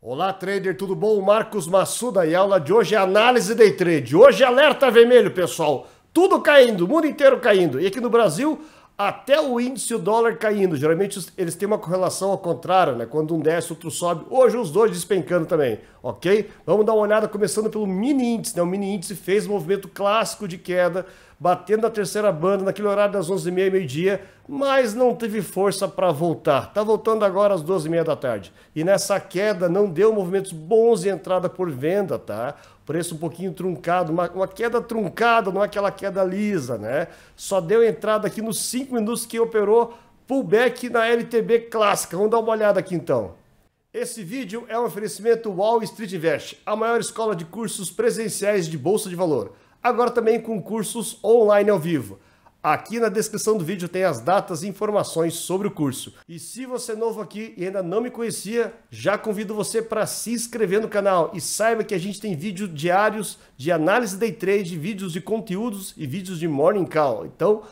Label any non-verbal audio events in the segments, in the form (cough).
Olá, trader, tudo bom? Marcos Massuda e a aula de hoje é análise day trade. Hoje alerta vermelho, pessoal. Tudo caindo, o mundo inteiro caindo. E aqui no Brasil, até o índice o dólar caindo. Geralmente eles têm uma correlação ao contrário, né? Quando um desce, outro sobe. Hoje os dois despencando também, ok? Vamos dar uma olhada começando pelo mini índice, né? O mini índice fez um movimento clássico de queda batendo a terceira banda naquele horário das 11h30 meio-dia, mas não teve força para voltar. Está voltando agora às 12h30 da tarde. E nessa queda não deu movimentos bons de entrada por venda, tá? Preço um pouquinho truncado, uma, uma queda truncada, não é aquela queda lisa, né? Só deu entrada aqui nos 5 minutos que operou pullback na LTB clássica. Vamos dar uma olhada aqui então. Esse vídeo é um oferecimento Wall Street Invest, a maior escola de cursos presenciais de bolsa de valor agora também com cursos online ao vivo. Aqui na descrição do vídeo tem as datas e informações sobre o curso. E se você é novo aqui e ainda não me conhecia, já convido você para se inscrever no canal e saiba que a gente tem vídeos diários de análise day trade, vídeos de conteúdos e vídeos de morning call. Então,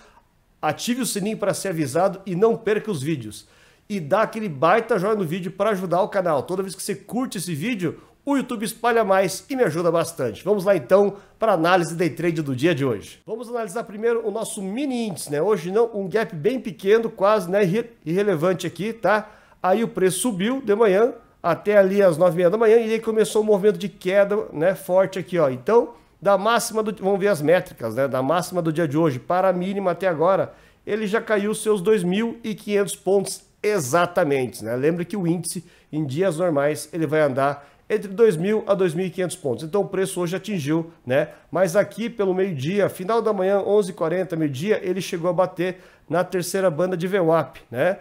ative o sininho para ser avisado e não perca os vídeos. E dá aquele baita joinha no vídeo para ajudar o canal. Toda vez que você curte esse vídeo, o YouTube espalha mais e me ajuda bastante. Vamos lá então para a análise day trade do dia de hoje. Vamos analisar primeiro o nosso mini índice, né? Hoje não, um gap bem pequeno, quase né, irre irrelevante aqui, tá? Aí o preço subiu de manhã até ali às 9h30 da manhã e aí começou o um movimento de queda, né, forte aqui, ó. Então, da máxima do vamos ver as métricas, né, da máxima do dia de hoje para a mínima até agora, ele já caiu seus 2.500 pontos exatamente, né? Lembre que o índice em dias normais ele vai andar entre 2.000 a 2.500 pontos. Então o preço hoje atingiu, né? Mas aqui pelo meio-dia, final da manhã, 11h40, meio-dia, ele chegou a bater na terceira banda de VWAP, né?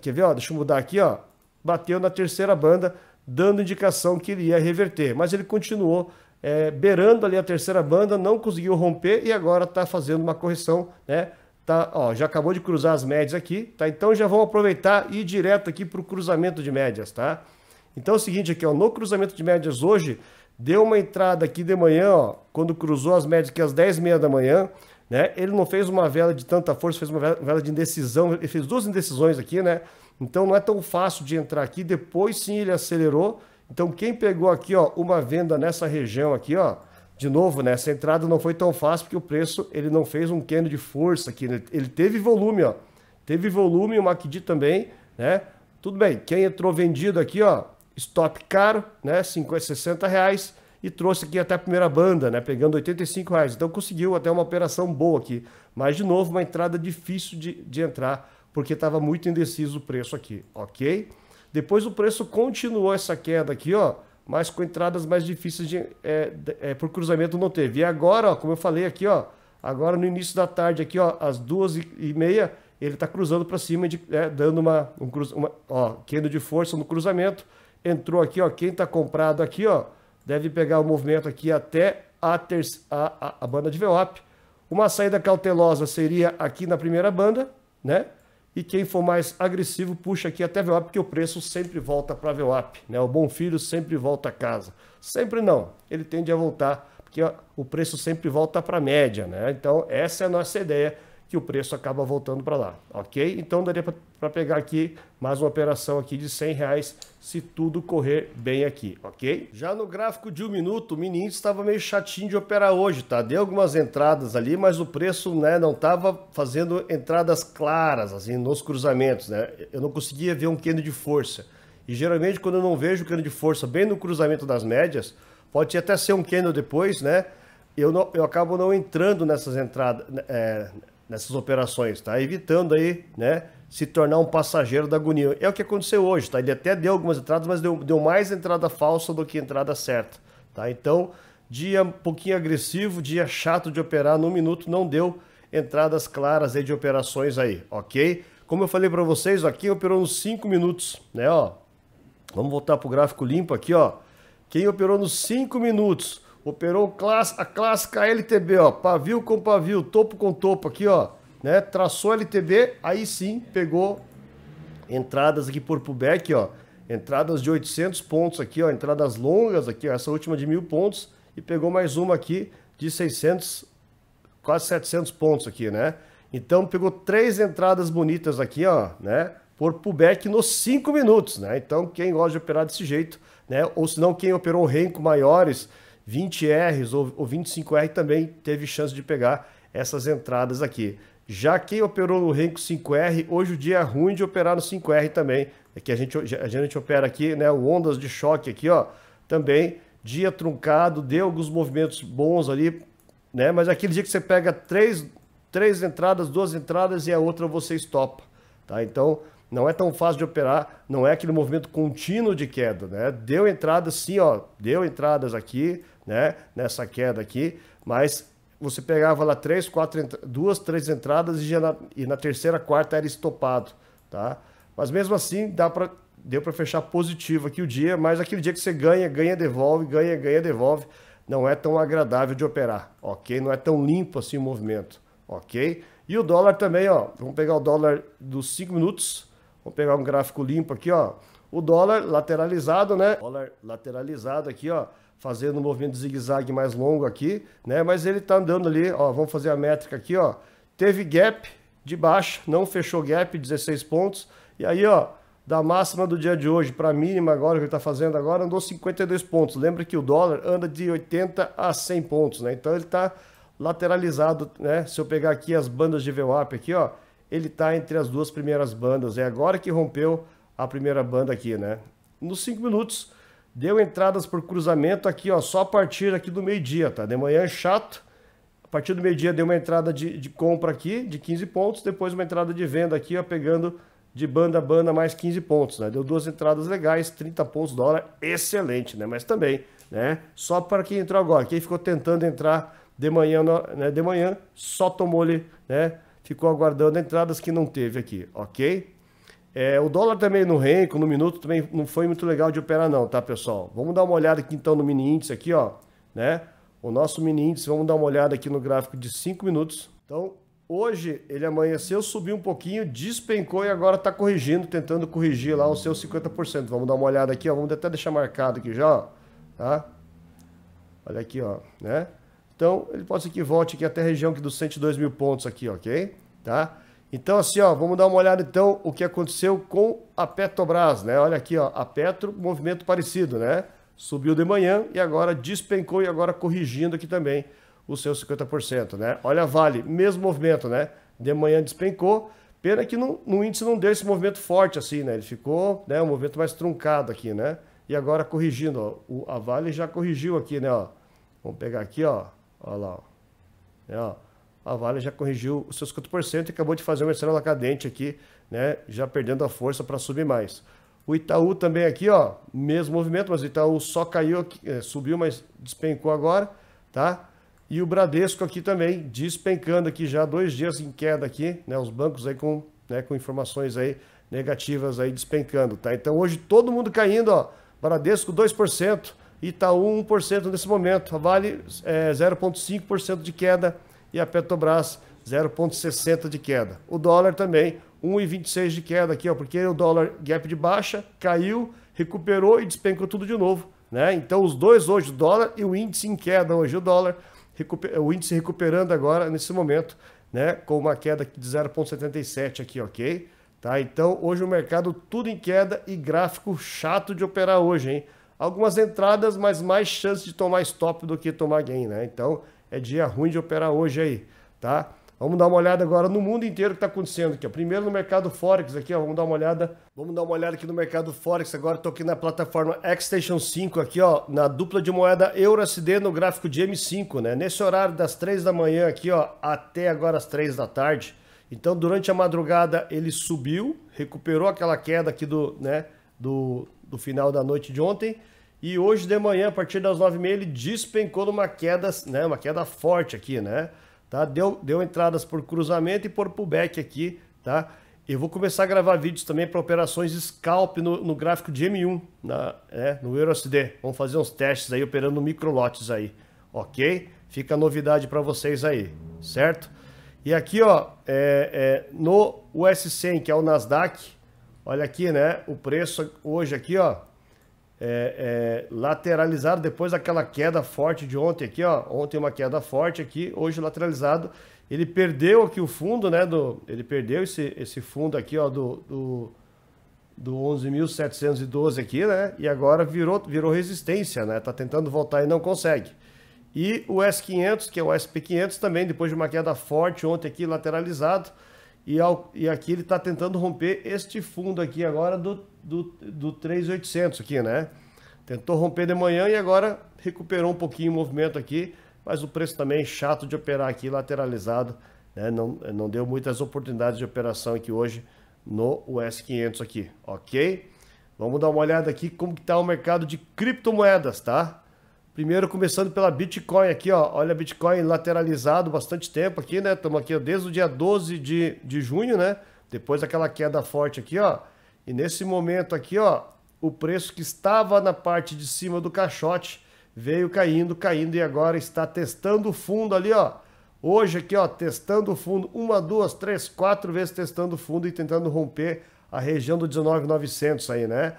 Quer ver, ó? Deixa eu mudar aqui, ó. Bateu na terceira banda, dando indicação que ele ia reverter, mas ele continuou é, beirando ali a terceira banda, não conseguiu romper e agora está fazendo uma correção, né? Tá, ó, já acabou de cruzar as médias aqui, tá? Então já vamos aproveitar e ir direto aqui para o cruzamento de médias, tá? Então é o seguinte aqui, ó, no cruzamento de médias hoje, deu uma entrada aqui de manhã, ó, quando cruzou as médias aqui às 10h30 da manhã, né? Ele não fez uma vela de tanta força, fez uma vela de indecisão, ele fez duas indecisões aqui, né? Então não é tão fácil de entrar aqui, depois sim ele acelerou. Então quem pegou aqui, ó, uma venda nessa região aqui, ó, de novo, né? Essa entrada não foi tão fácil porque o preço, ele não fez um candle de força aqui, né? ele teve volume, ó. Teve volume, o MACD também, né? Tudo bem, quem entrou vendido aqui, ó, stop caro, né? 50, 60 reais e trouxe aqui até a primeira banda, né? Pegando 85 reais. Então conseguiu até uma operação boa aqui. Mas, de novo, uma entrada difícil de, de entrar, porque estava muito indeciso o preço aqui, ok? Depois o preço continuou essa queda aqui, ó, mas com entradas mais difíceis de, é, é, por cruzamento não teve. E agora, ó, como eu falei aqui, ó, agora no início da tarde aqui, ó, às duas e meia, ele está cruzando para cima, de, é, dando uma, um cruz, uma ó, queda de força no cruzamento, entrou aqui, ó, quem está comprado aqui, ó, deve pegar o movimento aqui até a, ter... a, a, a banda de VWAP. Uma saída cautelosa seria aqui na primeira banda, né? E quem for mais agressivo puxa aqui até VWAP, porque o preço sempre volta para VWAP, né? O bom filho sempre volta a casa. Sempre não, ele tende a voltar, porque ó, o preço sempre volta para a média, né? Então essa é a nossa ideia que o preço acaba voltando para lá, ok? Então daria para pegar aqui mais uma operação aqui de 100 reais se tudo correr bem aqui, ok? Já no gráfico de um minuto, o mini estava meio chatinho de operar hoje, tá? Deu algumas entradas ali, mas o preço né, não estava fazendo entradas claras, assim, nos cruzamentos, né? Eu não conseguia ver um cano de força. E geralmente quando eu não vejo o cano de força bem no cruzamento das médias, pode até ser um cano depois, né? Eu, não, eu acabo não entrando nessas entradas, né, é, nessas operações, tá? Evitando aí, né, se tornar um passageiro da agonia. É o que aconteceu hoje, tá? Ele até deu algumas entradas, mas deu, deu mais entrada falsa do que entrada certa, tá? Então, dia um pouquinho agressivo, dia chato de operar, no minuto não deu entradas claras aí de operações aí, ok? Como eu falei para vocês, aqui operou nos 5 minutos, né, ó? Vamos voltar pro gráfico limpo aqui, ó. Quem operou nos 5 minutos Operou a clássica LTB, ó. Pavio com pavio, topo com topo aqui, ó. Né? Traçou LTB, aí sim pegou entradas aqui por pullback, ó. Entradas de 800 pontos aqui, ó. Entradas longas aqui, ó. Essa última de mil pontos. E pegou mais uma aqui de 600, quase 700 pontos aqui, né? Então pegou três entradas bonitas aqui, ó, né? Por pullback nos 5 minutos, né? Então quem gosta de operar desse jeito, né? Ou se não, quem operou renco maiores 20Rs ou, ou 25R também teve chance de pegar essas entradas aqui. Já quem operou no Renko 5R, hoje o dia é ruim de operar no 5R também. É que a gente, a gente opera aqui, né? O ondas de choque aqui, ó. Também dia truncado, deu alguns movimentos bons ali, né? Mas aquele dia que você pega três, três entradas, duas entradas e a outra você estopa, tá? Então, não é tão fácil de operar, não é aquele movimento contínuo de queda, né? Deu entradas sim, ó, deu entradas aqui, né? Nessa queda aqui, mas você pegava lá três, quatro, duas, três entradas e, já na, e na terceira, quarta era estopado, tá? Mas mesmo assim dá para deu para fechar positivo aqui o dia, mas aquele dia que você ganha, ganha, devolve, ganha, ganha, devolve, não é tão agradável de operar, ok? Não é tão limpo assim o movimento, ok? E o dólar também, ó, vamos pegar o dólar dos 5 minutos, Vou pegar um gráfico limpo aqui, ó. O dólar lateralizado, né? Dólar lateralizado aqui, ó. Fazendo um movimento de zigue-zague mais longo aqui, né? Mas ele tá andando ali, ó. Vamos fazer a métrica aqui, ó. Teve gap de baixa, não fechou gap, 16 pontos. E aí, ó, da máxima do dia de hoje para a mínima agora que ele está fazendo agora, andou 52 pontos. Lembra que o dólar anda de 80 a 100 pontos, né? Então ele está lateralizado, né? Se eu pegar aqui as bandas de VWAP aqui, ó, ele está entre as duas primeiras bandas. É agora que rompeu a primeira banda aqui, né? Nos 5 minutos, deu entradas por cruzamento aqui, ó, só a partir aqui do meio-dia, tá? De manhã é chato. A partir do meio-dia deu uma entrada de, de, compra aqui de 15 pontos, depois uma entrada de venda aqui, ó, pegando de banda a banda mais 15 pontos, né? Deu duas entradas legais, 30 pontos dólar, excelente, né? Mas também, né? Só para quem entrou agora, quem ficou tentando entrar de manhã, né? de manhã, só tomou ele né? ficou aguardando entradas que não teve aqui, ok? É, o dólar também no renco, no minuto, também não foi muito legal de operar não, tá, pessoal? Vamos dar uma olhada aqui então no mini índice aqui, ó, né? O nosso mini índice, vamos dar uma olhada aqui no gráfico de 5 minutos. Então, hoje ele amanheceu, subiu um pouquinho, despencou e agora está corrigindo, tentando corrigir lá os seus 50%. Vamos dar uma olhada aqui, ó, vamos até deixar marcado aqui já, ó, tá? Olha aqui, ó, né? Então, ele pode ser que volte aqui até a região aqui dos 102 mil pontos aqui, ok? tá? Então assim, ó, vamos dar uma olhada então o que aconteceu com a Petrobras, né? Olha aqui, ó, a Petro, movimento parecido, né? Subiu de manhã e agora despencou e agora corrigindo aqui também os seus 50%, né? Olha a Vale, mesmo movimento, né? De manhã despencou, pena que no, no índice não deu esse movimento forte assim, né? Ele ficou, né, um movimento mais truncado aqui, né? E agora corrigindo, ó, o, a Vale já corrigiu aqui, né, ó. Vamos pegar aqui, ó, ó lá, ó. É, ó a Vale já corrigiu os seus 4% e acabou de fazer uma estrela cadente aqui, né? Já perdendo a força para subir mais. O Itaú também aqui, ó, mesmo movimento, mas o Itaú só caiu, é, subiu, mas despencou agora, tá? E o Bradesco aqui também, despencando aqui já dois dias em queda aqui, né? Os bancos aí com, né, com informações aí negativas aí despencando, tá? Então hoje todo mundo caindo, ó, Bradesco 2%, Itaú 1% nesse momento, a Vale é, 0,5% de queda, e a Petrobras 0,60 de queda. O dólar também 1,26 de queda aqui, ó, porque o dólar gap de baixa caiu, recuperou e despencou tudo de novo. Né? Então os dois hoje, o dólar e o índice em queda hoje, o dólar, o índice recuperando agora nesse momento, né? com uma queda de 0,77 aqui, ok? Tá? Então hoje o mercado tudo em queda e gráfico chato de operar hoje, hein? Algumas entradas, mas mais chance de tomar stop do que tomar gain, né? Então é dia ruim de operar hoje aí, tá? Vamos dar uma olhada agora no mundo inteiro que está acontecendo aqui. Ó. Primeiro no mercado Forex aqui, ó. vamos dar uma olhada. Vamos dar uma olhada aqui no mercado Forex. Agora estou aqui na plataforma Xstation 5 aqui, ó, na dupla de moeda Euro no gráfico de M5, né? Nesse horário das 3 da manhã aqui, ó, até agora as 3 da tarde. Então, durante a madrugada ele subiu, recuperou aquela queda aqui do, né, do, do final da noite de ontem e hoje de manhã, a partir das 9h30, ele despencou numa queda, né? Uma queda forte aqui, né? Tá? Deu, deu entradas por cruzamento e por pullback aqui, tá? Eu vou começar a gravar vídeos também para operações scalp no, no, gráfico de M1, na, né, no EuroSD. Vamos fazer uns testes aí operando lotes aí, ok? Fica novidade para vocês aí, certo? E aqui, ó, é, é, no US100, que é o Nasdaq, olha aqui, né? O preço hoje aqui, ó, é, é, lateralizado depois daquela queda forte de ontem aqui, ó. Ontem uma queda forte aqui, hoje lateralizado. Ele perdeu aqui o fundo, né? Do, ele perdeu esse, esse fundo aqui, ó, do, do, do 11.712 aqui, né? E agora virou, virou resistência, né? Tá tentando voltar e não consegue. E o S500, que é o SP500 também, depois de uma queda forte ontem aqui, lateralizado. E, ao, e aqui ele está tentando romper este fundo aqui agora do do, do 3800 aqui, né? Tentou romper de manhã e agora recuperou um pouquinho o movimento aqui, mas o preço também é chato de operar aqui, lateralizado, né? Não, não deu muitas oportunidades de operação aqui hoje no US500 aqui, ok? Vamos dar uma olhada aqui como que tá o mercado de criptomoedas, tá? Primeiro começando pela Bitcoin aqui, ó. Olha Bitcoin lateralizado bastante tempo aqui, né? Estamos aqui ó, desde o dia 12 de, de junho, né? Depois daquela queda forte aqui, ó. E nesse momento aqui, ó, o preço que estava na parte de cima do caixote veio caindo, caindo e agora está testando o fundo ali, ó. Hoje aqui, ó, testando o fundo, uma, duas, três, quatro vezes testando o fundo e tentando romper a região do 19,900 aí, né?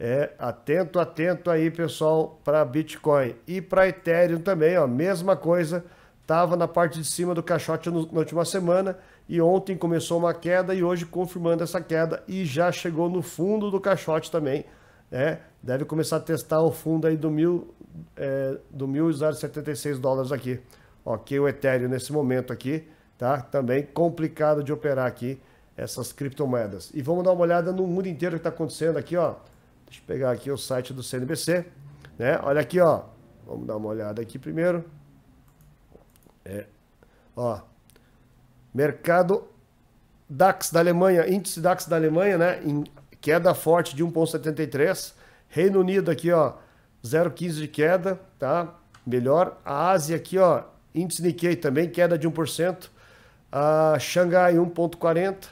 É, atento, atento aí, pessoal, para Bitcoin. E para Ethereum também, ó, mesma coisa. Estava na parte de cima do caixote no, na última semana e ontem começou uma queda e hoje confirmando essa queda e já chegou no fundo do caixote também. Né? Deve começar a testar o fundo aí do, mil, é, do 1.076 dólares aqui. Ok, o Ethereum nesse momento aqui, tá? Também complicado de operar aqui essas criptomoedas. E vamos dar uma olhada no mundo inteiro que está acontecendo aqui, ó. Deixa eu pegar aqui o site do CNBC, né? Olha aqui, ó. Vamos dar uma olhada aqui primeiro. É, ó, Mercado DAX da Alemanha, índice DAX da Alemanha, né? Em queda forte de 1,73. Reino Unido aqui, ó, 0,15 de queda, tá? Melhor. A Ásia aqui, ó, índice Nikkei também, queda de 1%. A Xangai, 1,40.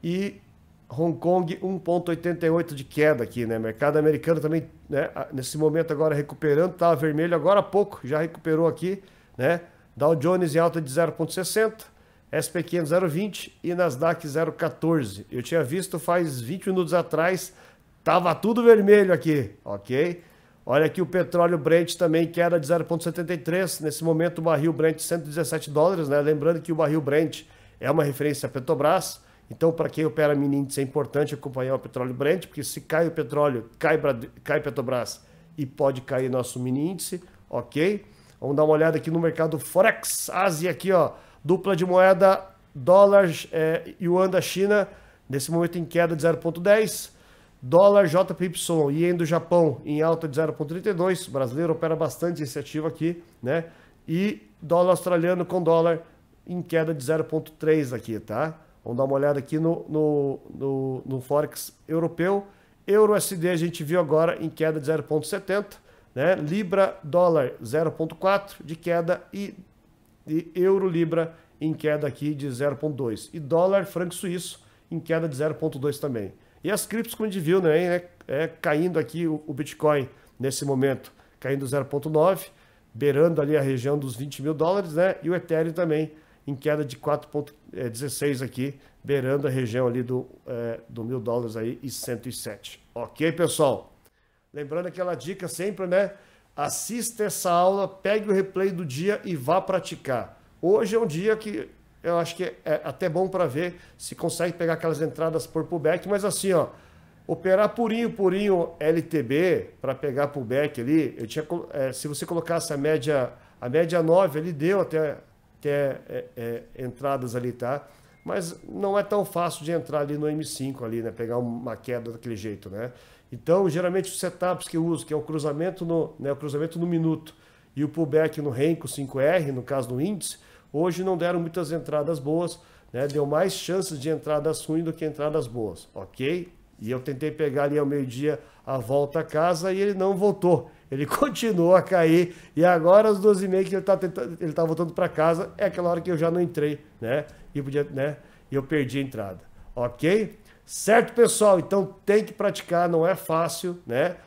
E Hong Kong, 1,88 de queda aqui, né? Mercado americano também, né? Nesse momento agora recuperando, tava tá? vermelho agora há pouco, já recuperou aqui, né? Dow Jones em alta de 0,60. SP500 0,20 e Nasdaq 0,14. Eu tinha visto faz 20 minutos atrás, tava tudo vermelho aqui, ok? Olha aqui o petróleo Brent também queda de 0,73. Nesse momento o barril Brent 117 dólares, né? Lembrando que o barril Brent é uma referência a Petrobras. Então, para quem opera mini índice, é importante acompanhar o petróleo Brent, porque se cai o petróleo, cai, cai Petrobras e pode cair nosso mini índice, ok? Vamos dar uma olhada aqui no mercado Forex Ásia aqui, ó. Dupla de moeda dólar é, yuan da China, nesse momento em queda de 0,10. Dólar JPY, ien do Japão em alta de 0,32. O brasileiro opera bastante esse ativo aqui, né? E dólar australiano com dólar em queda de 0,3 aqui, tá? Vamos dar uma olhada aqui no, no, no, no Forex europeu. Euro SD a gente viu agora em queda de 0,70, né? Libra dólar 0,4 de queda e e euro-libra em queda aqui de 0,2. E dólar franco suíço em queda de 0,2 também. E as criptos, como a gente viu, né, é, é caindo aqui o, o, Bitcoin nesse momento, caindo 0,9, beirando ali a região dos 20 mil dólares, né? E o Ethereum também em queda de 4,16 aqui, beirando a região ali do, é, do mil dólares aí e 107. Ok, pessoal? Lembrando aquela dica sempre, né? assista essa aula, pegue o replay do dia e vá praticar. Hoje é um dia que eu acho que é até bom para ver se consegue pegar aquelas entradas por pullback, mas assim, ó, operar purinho, purinho LTB para pegar pullback ali, eu tinha, é, se você colocasse a média, a média 9 ele deu até, até é, é, entradas ali, tá? Mas não é tão fácil de entrar ali no M5 ali, né? Pegar uma queda daquele jeito, né? Então, geralmente os setups que eu uso, que é o cruzamento no, né, o cruzamento no minuto e o pullback no REN com 5R, no caso do índice, hoje não deram muitas entradas boas, né, deu mais chances de entradas ruins do que entradas boas, ok? E eu tentei pegar ali ao meio-dia a volta a casa e ele não voltou. Ele (laughs) continuou a cair e agora às 12h30 que ele está ele tá voltando para casa, é aquela hora que eu já não entrei, né? E podia, né? E eu perdi a entrada, ok? Certo, pessoal? Então tem que praticar, não é fácil, né?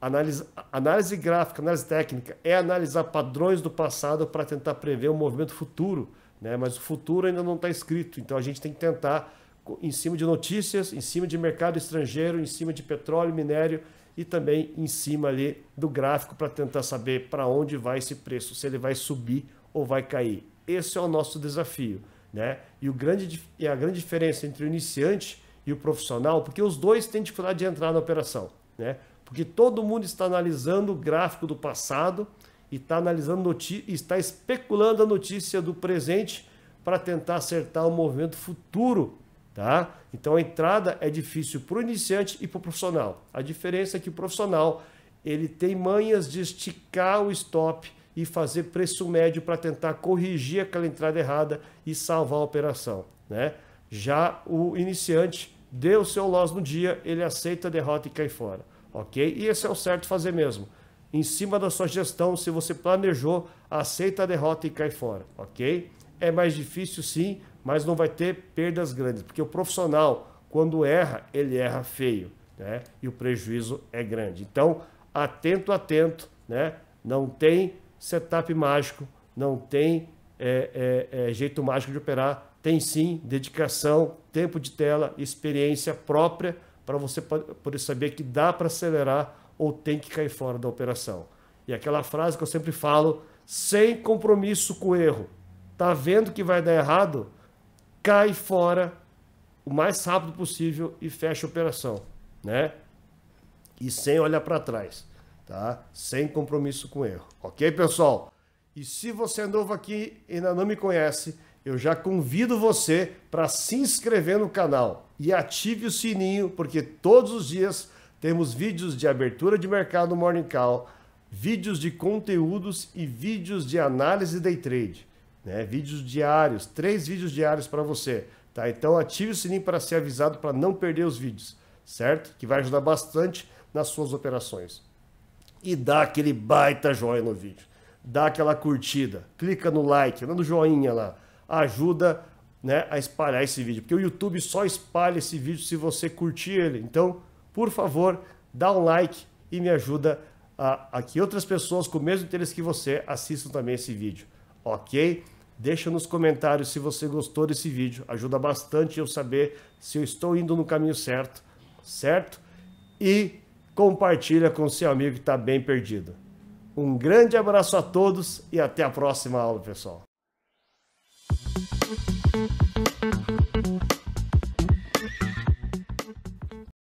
Analisa, análise gráfica, análise técnica é analisar padrões do passado para tentar prever um movimento futuro, né? Mas o futuro ainda não está escrito, então a gente tem que tentar em cima de notícias, em cima de mercado estrangeiro, em cima de petróleo, minério e também em cima ali do gráfico para tentar saber para onde vai esse preço, se ele vai subir ou vai cair. Esse é o nosso desafio, né? E o grande e a grande diferença entre o iniciante e o profissional, porque os dois têm dificuldade de entrar na operação, né? Porque todo mundo está analisando o gráfico do passado e está analisando está especulando a notícia do presente para tentar acertar o movimento futuro, tá? Então a entrada é difícil para o iniciante e para o profissional. A diferença é que o profissional ele tem manhas de esticar o stop e fazer preço médio para tentar corrigir aquela entrada errada e salvar a operação, né? Já o iniciante dê o seu loss no dia, ele aceita a derrota e cai fora, ok? E esse é o certo fazer mesmo. Em cima da sua gestão, se você planejou, aceita a derrota e cai fora, ok? É mais difícil sim, mas não vai ter perdas grandes, porque o profissional, quando erra, ele erra feio, né? E o prejuízo é grande. Então, atento, atento, né? Não tem setup mágico, não tem é, é, é, jeito mágico de operar tem sim dedicação, tempo de tela, experiência própria para você poder saber que dá para acelerar ou tem que cair fora da operação. E aquela frase que eu sempre falo, sem compromisso com o erro. Tá vendo que vai dar errado? Cai fora o mais rápido possível e fecha a operação, né? E sem olhar para trás, tá? Sem compromisso com o erro. OK, pessoal? E se você é novo aqui e ainda não me conhece, eu já convido você para se inscrever no canal e ative o sininho, porque todos os dias temos vídeos de abertura de mercado Morning Call, vídeos de conteúdos e vídeos de análise day trade. Né? Vídeos diários, três vídeos diários para você. Tá? Então ative o sininho para ser avisado para não perder os vídeos, certo? Que vai ajudar bastante nas suas operações. E dá aquele baita joinha no vídeo. Dá aquela curtida, clica no like, dando joinha lá ajuda né, a espalhar esse vídeo, porque o YouTube só espalha esse vídeo se você curtir ele. Então, por favor, dá um like e me ajuda a, a que outras pessoas com o mesmo interesse que você assistam também esse vídeo, ok? Deixa nos comentários se você gostou desse vídeo, ajuda bastante eu saber se eu estou indo no caminho certo, certo? E compartilha com seu amigo que está bem perdido. Um grande abraço a todos e até a próxima aula, pessoal thank you